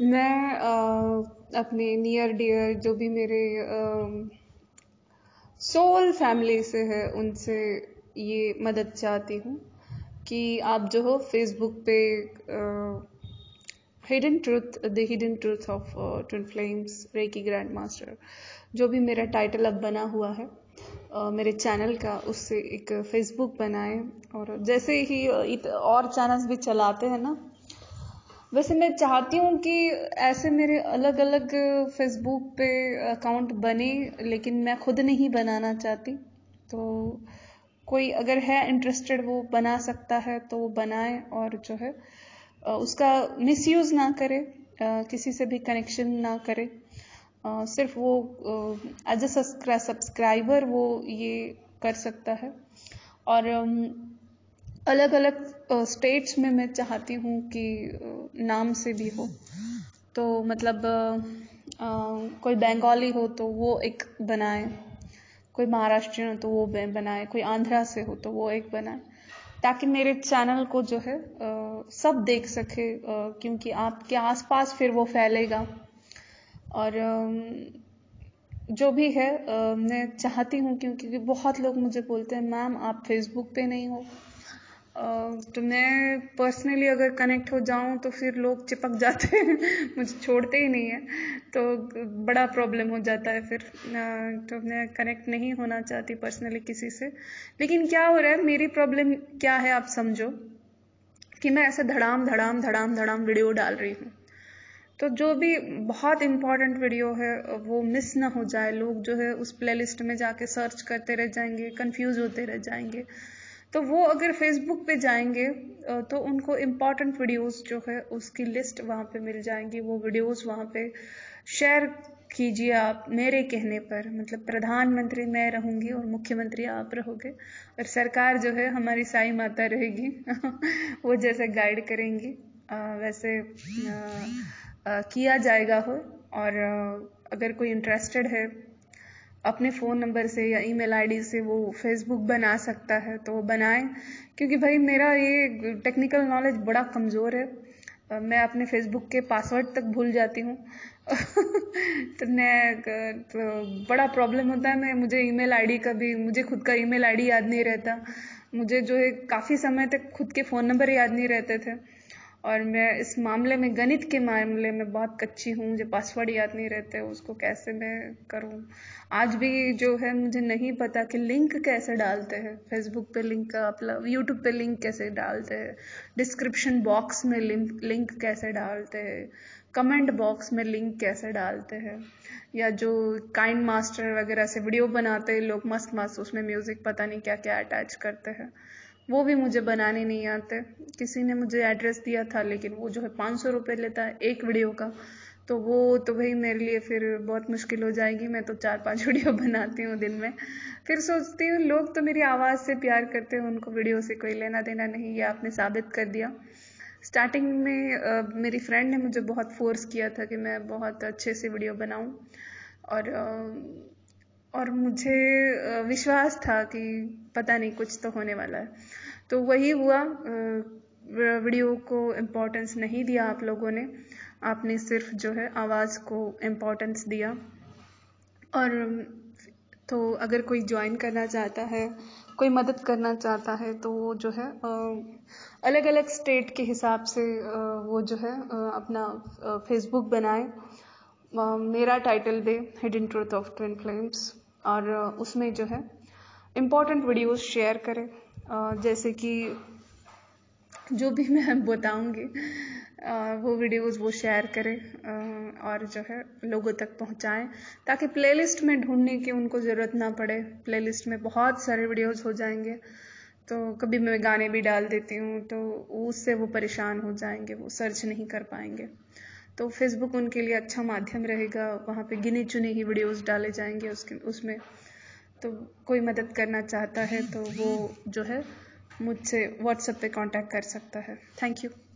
मैं अपने near dear जो भी मेरे सोल फैमिली से है उनसे ये मदद चाहती हूँ कि आप जो हो फेसबुक पे hidden truth the hidden truth of twin flames reiki grand master जो भी मेरा टाइटल अब बना हुआ है Uh, मेरे चैनल का उससे एक फेसबुक बनाएं और जैसे ही इत, और चैनल्स भी चलाते हैं ना वैसे मैं चाहती हूँ कि ऐसे मेरे अलग अलग फेसबुक पे अकाउंट बने लेकिन मैं खुद नहीं बनाना चाहती तो कोई अगर है इंटरेस्टेड वो बना सकता है तो वो बनाए और जो है उसका मिसयूज़ ना करे किसी से भी कनेक्शन ना करे सिर्फ वो एज अ सब्सक्राइबर वो ये कर सकता है और अलग अलग स्टेट्स में मैं चाहती हूँ कि नाम से भी हो तो मतलब कोई बंगाली हो तो वो एक बनाए कोई महाराष्ट्रीय हो तो वो बनाए कोई आंध्रा से हो तो वो एक बनाए ताकि मेरे चैनल को जो है सब देख सके क्योंकि आपके आसपास फिर वो फैलेगा और जो भी है मैं चाहती हूँ क्योंकि बहुत लोग मुझे बोलते हैं मैम आप फेसबुक पे नहीं हो तो मैं पर्सनली अगर कनेक्ट हो जाऊं तो फिर लोग चिपक जाते हैं मुझे छोड़ते ही नहीं है तो बड़ा प्रॉब्लम हो जाता है फिर तो मैं कनेक्ट नहीं होना चाहती पर्सनली किसी से लेकिन क्या हो रहा है मेरी प्रॉब्लम क्या है आप समझो कि मैं ऐसे धड़ाम धड़ाम धड़ाम धड़ाम वीडियो डाल रही हूँ तो जो भी बहुत इंपॉर्टेंट वीडियो है वो मिस ना हो जाए लोग जो है उस प्लेलिस्ट में जाके सर्च करते रह जाएंगे कंफ्यूज होते रह जाएंगे तो वो अगर फेसबुक पे जाएंगे तो उनको इम्पॉर्टेंट वीडियोस जो है उसकी लिस्ट वहाँ पे मिल जाएंगी वो वीडियोस वहाँ पे शेयर कीजिए आप मेरे कहने पर मतलब प्रधानमंत्री मैं रहूँगी और मुख्यमंत्री आप रहोगे और सरकार जो है हमारी साई माता रहेगी वो जैसे गाइड करेंगी वैसे आ, आ, किया जाएगा हो और अगर कोई इंटरेस्टेड है अपने फ़ोन नंबर से या ईमेल आईडी से वो फेसबुक बना सकता है तो वो बनाएं क्योंकि भाई मेरा ये टेक्निकल नॉलेज बड़ा कमज़ोर है मैं अपने फेसबुक के पासवर्ड तक भूल जाती हूँ तो मैं तो बड़ा प्रॉब्लम होता है मैं मुझे ईमेल आईडी का भी मुझे खुद का ईमेल आईडी याद नहीं रहता मुझे जो है काफ़ी समय तक खुद के फ़ोन नंबर याद नहीं रहते थे और मैं इस मामले में गणित के मामले में बहुत कच्ची हूँ मुझे पासवर्ड याद नहीं रहते उसको कैसे मैं करूँ आज भी जो है मुझे नहीं पता कि लिंक कैसे डालते हैं फेसबुक पे लिंक अपलोड यूट्यूब पे लिंक कैसे डालते हैं डिस्क्रिप्शन बॉक्स में लिंक लिंक कैसे डालते हैं कमेंट बॉक्स में लिंक कैसे डालते हैं या जो काइंड मास्टर वगैरह से वीडियो बनाते हैं लोग मस्त मस्त उसमें म्यूज़िक पता नहीं क्या क्या अटैच करते हैं वो भी मुझे बनाने नहीं आते किसी ने मुझे एड्रेस दिया था लेकिन वो जो है पाँच सौ रुपये लेता है एक वीडियो का तो वो तो भाई मेरे लिए फिर बहुत मुश्किल हो जाएगी मैं तो चार पांच वीडियो बनाती हूँ दिन में फिर सोचती हूँ लोग तो मेरी आवाज़ से प्यार करते हैं उनको वीडियो से कोई लेना देना नहीं ये आपने साबित कर दिया स्टार्टिंग में आ, मेरी फ्रेंड ने मुझे बहुत फोर्स किया था कि मैं बहुत अच्छे से वीडियो बनाऊँ और आ, और मुझे विश्वास था कि पता नहीं कुछ तो होने वाला है तो वही हुआ वीडियो को इम्पोर्टेंस नहीं दिया आप लोगों ने आपने सिर्फ जो है आवाज़ को इम्पोर्टेंस दिया और तो अगर कोई ज्वाइन करना चाहता है कोई मदद करना चाहता है तो वो जो है अलग अलग स्टेट के हिसाब से वो जो है अपना फेसबुक बनाए मेरा title the hidden truth of twin flames और उसमें जो है इम्पॉर्टेंट वीडियोस शेयर करें जैसे कि जो भी मैं बताऊंगी वो वीडियोस वो शेयर करें और जो है लोगों तक पहुंचाएं ताकि प्लेलिस्ट में ढूंढने की उनको ज़रूरत ना पड़े प्लेलिस्ट में बहुत सारे वीडियोस हो जाएंगे तो कभी मैं गाने भी डाल देती हूँ तो उससे वो परेशान हो जाएंगे वो सर्च नहीं कर पाएंगे तो फेसबुक उनके लिए अच्छा माध्यम रहेगा वहाँ पे गिने चुने ही वीडियोस डाले जाएंगे उसके उसमें तो कोई मदद करना चाहता है तो वो जो है मुझसे व्हाट्सएप पे कांटेक्ट कर सकता है थैंक यू